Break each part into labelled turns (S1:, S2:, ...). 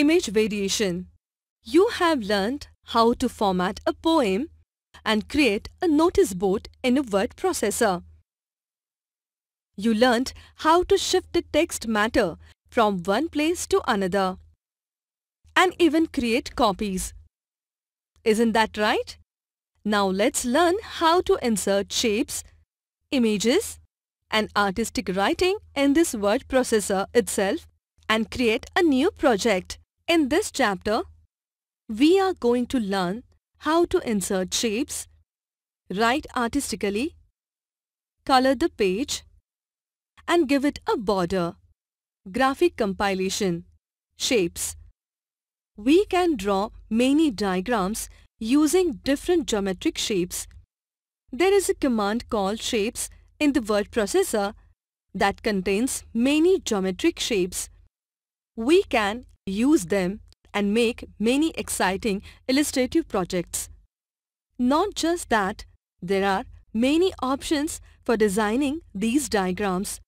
S1: Image variation. You have learned how to format a poem and create a notice board in a word processor. You learned how to shift the text matter from one place to another and even create copies. Isn't that right? Now let's learn how to insert shapes, images and artistic writing in this word processor itself and create a new project. In this chapter, we are going to learn how to insert shapes, write artistically, color the page, and give it a border. Graphic compilation, shapes. We can draw many diagrams using different geometric shapes. There is a command called shapes in the word processor that contains many geometric shapes. We can use them and make many exciting illustrative projects. Not just that, there are many options for designing these diagrams.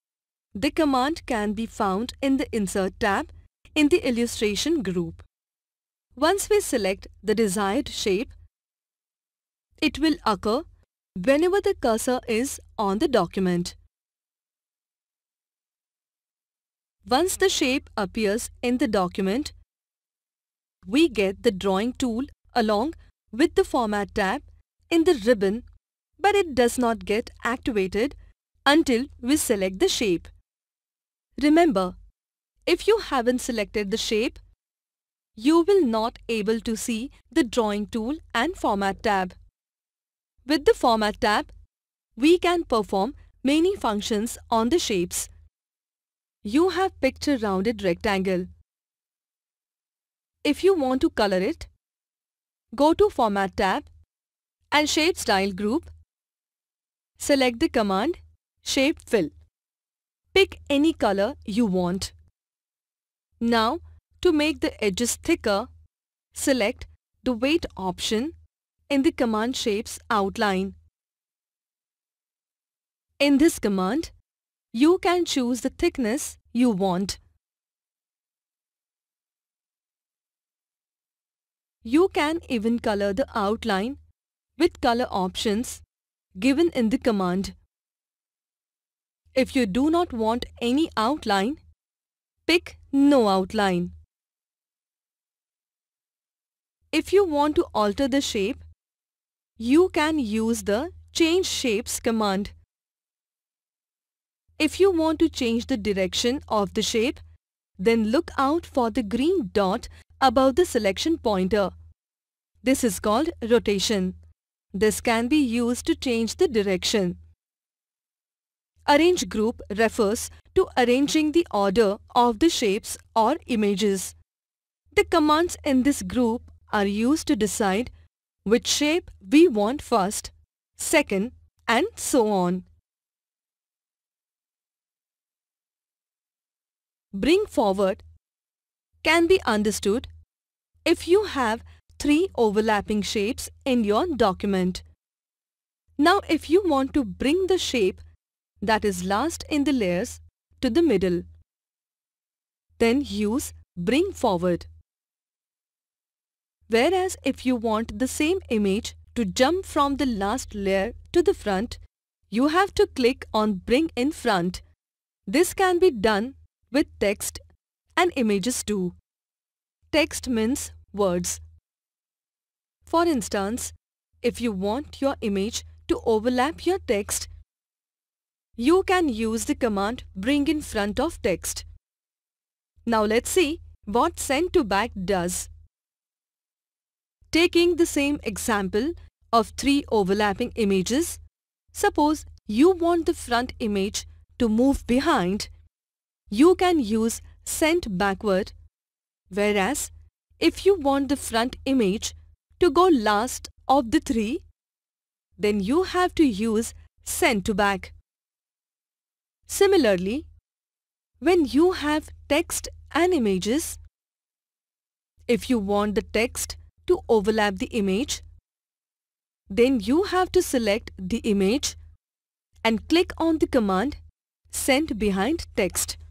S1: The command can be found in the Insert tab in the illustration group. Once we select the desired shape, it will occur whenever the cursor is on the document. Once the shape appears in the document, we get the drawing tool along with the format tab in the ribbon but it does not get activated until we select the shape. Remember, if you haven't selected the shape, you will not able to see the drawing tool and format tab. With the format tab, we can perform many functions on the shapes you have picture rounded rectangle. If you want to color it, go to Format tab and Shape Style group. Select the command Shape Fill. Pick any color you want. Now, to make the edges thicker, select the Weight option in the command Shapes outline. In this command, you can choose the thickness you want. You can even color the outline with color options given in the command. If you do not want any outline, pick No Outline. If you want to alter the shape, you can use the Change Shapes command. If you want to change the direction of the shape, then look out for the green dot above the selection pointer. This is called rotation. This can be used to change the direction. Arrange group refers to arranging the order of the shapes or images. The commands in this group are used to decide which shape we want first, second and so on. bring forward can be understood if you have three overlapping shapes in your document. Now if you want to bring the shape that is last in the layers to the middle, then use bring forward. Whereas if you want the same image to jump from the last layer to the front, you have to click on bring in front. This can be done with text and images too. Text means words. For instance, if you want your image to overlap your text, you can use the command bring in front of text. Now let's see what send to back does. Taking the same example of three overlapping images, suppose you want the front image to move behind you can use sent backward whereas if you want the front image to go last of the three then you have to use send to back. Similarly, when you have text and images, if you want the text to overlap the image, then you have to select the image and click on the command sent behind text.